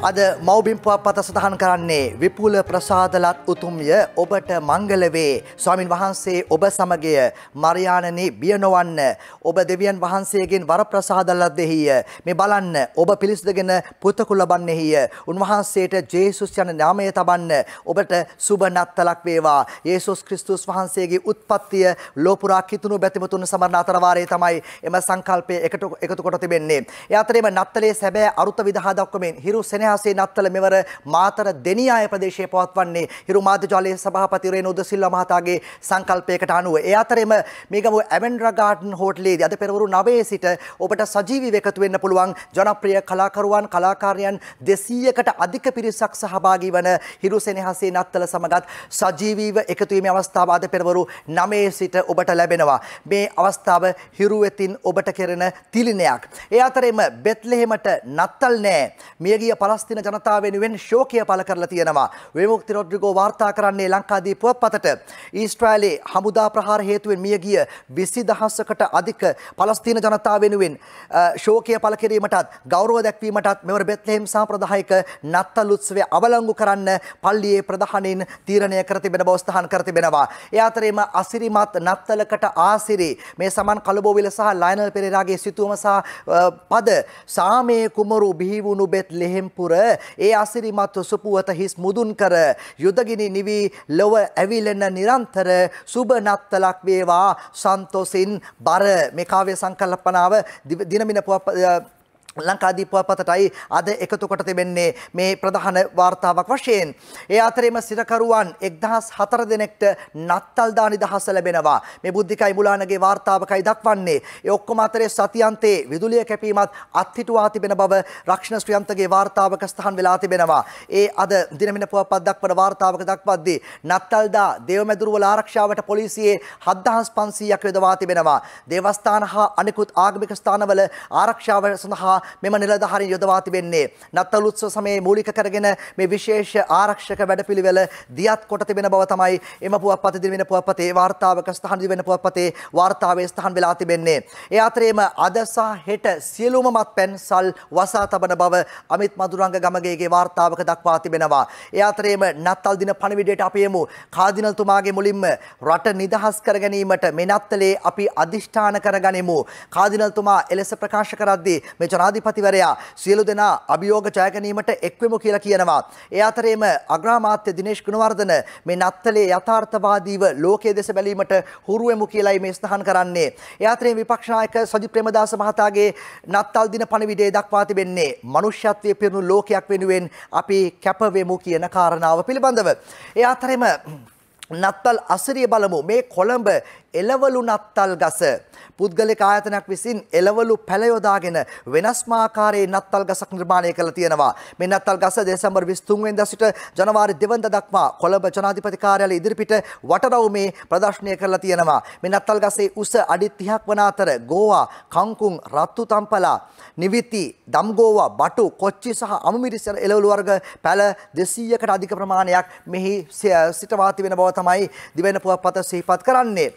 අද මවබිම්පුවක් පත සඳහන් කරන්නේ විපුල ප්‍රසාදලත් උතුම්ය ඔබට මංගලවේ ස්වාමින් වහන්සේ ඔබ සමගය මරයාණනි බියනොවන්න ඔබ දෙවියන් වහන්සේගෙන් වර ප්‍රසාදලත් දෙහිය මේ බලන්න ඔබ පිළිසුදගෙන පුතකුල් ලබන්නෙහිය උන්වහන්සේට ජේසුස් යන නාමය තබන්න ඔබට සුබ නත්තලක් වේවා යේසුස් ක්‍රිස්තුස් වහන්සේගේ උත්පත්තිය ලෝපුරා කිතුණු බැතිමතුන් සමරණ අතරවාරයේ තමයි එම සංකල්පය එකතු කොට තිබෙන්නේ. ඒ අතරේම නත්තලේ සැබෑ අරුත විදහා දක්වමින් හිරු සෙනෙහ ඉතිහාසයේ නත්තල මෙවර මාතර දෙනියාය ප්‍රදේශයේ පවත්වන්නේ හිරු මාධ්‍යජාලයේ සභාපති රේනෝද සිල්වා මහතාගේ සංකල්පයකට අනුව. ඒ අතරෙම මේගමුව ඇවෙන්ඩ්‍රා ගාඩන් හෝටලයේදී අද පෙරවරු 9 සිට ඔබට සජීවීව එකතු වෙන්න පුළුවන් ජනප්‍රිය කලාකරුවන් කලාකාරයන් 200කට අධික පිරිසක් සහභාගී වන හිරු සෙනෙහසේ නත්තල සමගත් සජීවීව එකතු වීමේ අවස්ථාව අද පෙරවරු 9 සිට ඔබට ලැබෙනවා. මේ අවස්ථාව හිරු වෙතින් ඔබට කෙරෙන තිලිනයක්. ඒ අතරෙම බෙත්ලෙහෙමට නත්තල් නෑ. මියගිය පළස් පාලස්තින ජනතාව වෙනුවෙන් ශෝකය පළ කරලා තියෙනවා. විමුක්ති රොඩ්රිගෝ වාර්තා කරන්නේ ලංකාදී පුවත්පතට ඊස්ට්‍රායලයේ හමුදා ප්‍රහාර හේතුවෙන් මිය ගිය 20000කට අධික පලස්තීන ජනතාව වෙනුවෙන් ශෝකය පළ කිරීමටත් ගෞරව දැක්වීමටත් මෙවර බෙත්ලෙහෙම් සාම්ප්‍රදායික නත්තල් උත්සවය අවලංගු කරන්න පල්ලියේ ප්‍රධානීන් තීරණය කර තිබෙන බව ස්ථාන කර තිබෙනවා. ඒ අතරේම අසිරිමත් නත්තලකට ආසිරි මේ සමන් කලබෝවිල සහ ලයනල් පෙරේරාගේ සිතුවම සහ පද සාමයේ කුමරු බිහි වුණු බෙත්ලෙහෙම්පුර නුවර ඒ අසිරිමත් සුපුවත හිස් මුදුන් කර යුදගිනි නිවි ලොව ඇවිලෙන නිරන්තර සුබ නත්තලක් වේවා සන්තොසින් බර මේ කාව්‍ය සංකල්පනාව දිනමින ලංකාදී පුවත්පතටයි අද එකතු කොට තිබෙන්නේ මේ ප්‍රධාන වාර්තාවක් වශයෙන්. ඒ අතරේම සිරකරුවන් 1004 දෙනෙක්ට නත්තල් දාන දහස ලැබෙනවා. මේ බුද්ධිකයි මුලානගේ වාර්තාවකයි දක්වන්නේ. ඒ ඔක්කොම අතරේ සතියන්තේ විදුලිය කැපීමත් අත්හිටුවා තිබෙන බව රක්ෂණ ශ්‍රියන්තගේ වාර්තාවක ස්ථාන වෙලා තිබෙනවා. ඒ අද දිනමින පුවත්පත් දක්වන වාර්තාවක දක්වද්දී නත්තල්දා දේවමැදුරුවල ආරක්ෂාවට පොලිසියේ 7500ක් යොදවා තිබෙනවා. දේවස්ථාන හා අනෙකුත් ආගමික ස්ථානවල ආරක්ෂාව සඳහා මෙම නිලධාරීන් යොදවා තිබෙන්නේ. නත්තල් උත්සව සමයේ මූලික කරගෙන මේ විශේෂ ආරක්ෂක වැඩපිළිවෙල දියත් කොට තිබෙන බව තමයි එම පුවත්පත දිවෙන පුවත්පතේ වාර්තාවක ස්ථාන දිවෙන පුවත්පතේ වාර්තාවේ ස්ථාන වෙලා තිබෙන්නේ. ඒ අතරේම අද සහ හෙට සියලුම මත්පැන් සල් වසා තබන බව අමිත් මදුරංග ගමගේගේ වාර්තාවක දක්වා තිබෙනවා. ඒ අතරේම නත්තල් දින පණිවිඩයට අපි යමු. කාදිනල්තුමාගේ මුලින්ම රට නිදහස් කර ගැනීමට මේ නත්තලේ අපි අදිෂ්ඨාන කරගනිමු. කාදිනල්තුමා එලෙස ප්‍රකාශ කරද්දී මේ ජන ජනාධිපතිවරයා සියලු දෙනා අභියෝග ජය ගැනීමට එක්වෙමු කියලා කියනවා. ඒ අතරේම අග්‍රාමාත්‍ය දිනේෂ් ගුණවර්ධන මේ නත්තලේ යථාර්ථවාදීව ලෝකයේ දෙස බැලීමට හුරු වෙමු කියලායි මේ සඳහන් කරන්නේ. ඒ අතරේම විපක්ෂ නායක සජිත් ප්‍රේමදාස මහතාගේ නත්තල් දින පණිවිඩය දක්වා තිබෙන්නේ මනුෂ්‍යත්වයේ පිරුණු ලෝකයක් වෙනුවෙන් අපි කැප වෙමු කියන කාරණාව පිළිබඳව. ඒ අතරේම නත්තල් අසිරිය බලමු මේ කොළඹ එලවලු නත්තල් ගස පුද්ගලික ආයතනයක් විසින් එලවලු පැල යොදාගෙන වෙනස්ම ආකාරයේ නත්තල් ගසක් නිර්මාණය කළ තියෙනවා මේ නත්තල් ගස දෙසැම්බර් 23 වෙනිදා සිට ජනවාරි 2 වෙනිදා දක්වා කොළඹ ජනාධිපති කාර්යාලය ඉදිරිපිට වටරවුමේ ප්‍රදර්ශනය කරලා තියෙනවා මේ නත්තල් ගසේ උස අඩි 30ක් වන අතර ගෝවා කංකුම් රත්තු තම්පලා නිවිති දම්ගෝවා බටු කොච්චි සහ අමුමිරිස් එලවලු වර්ග පැල 200කට අධික ප්‍රමාණයක් මෙහි සිටවාති වෙන බව තමයි දිවෙන පුවත්පත සිහිපත් කරන්නේ.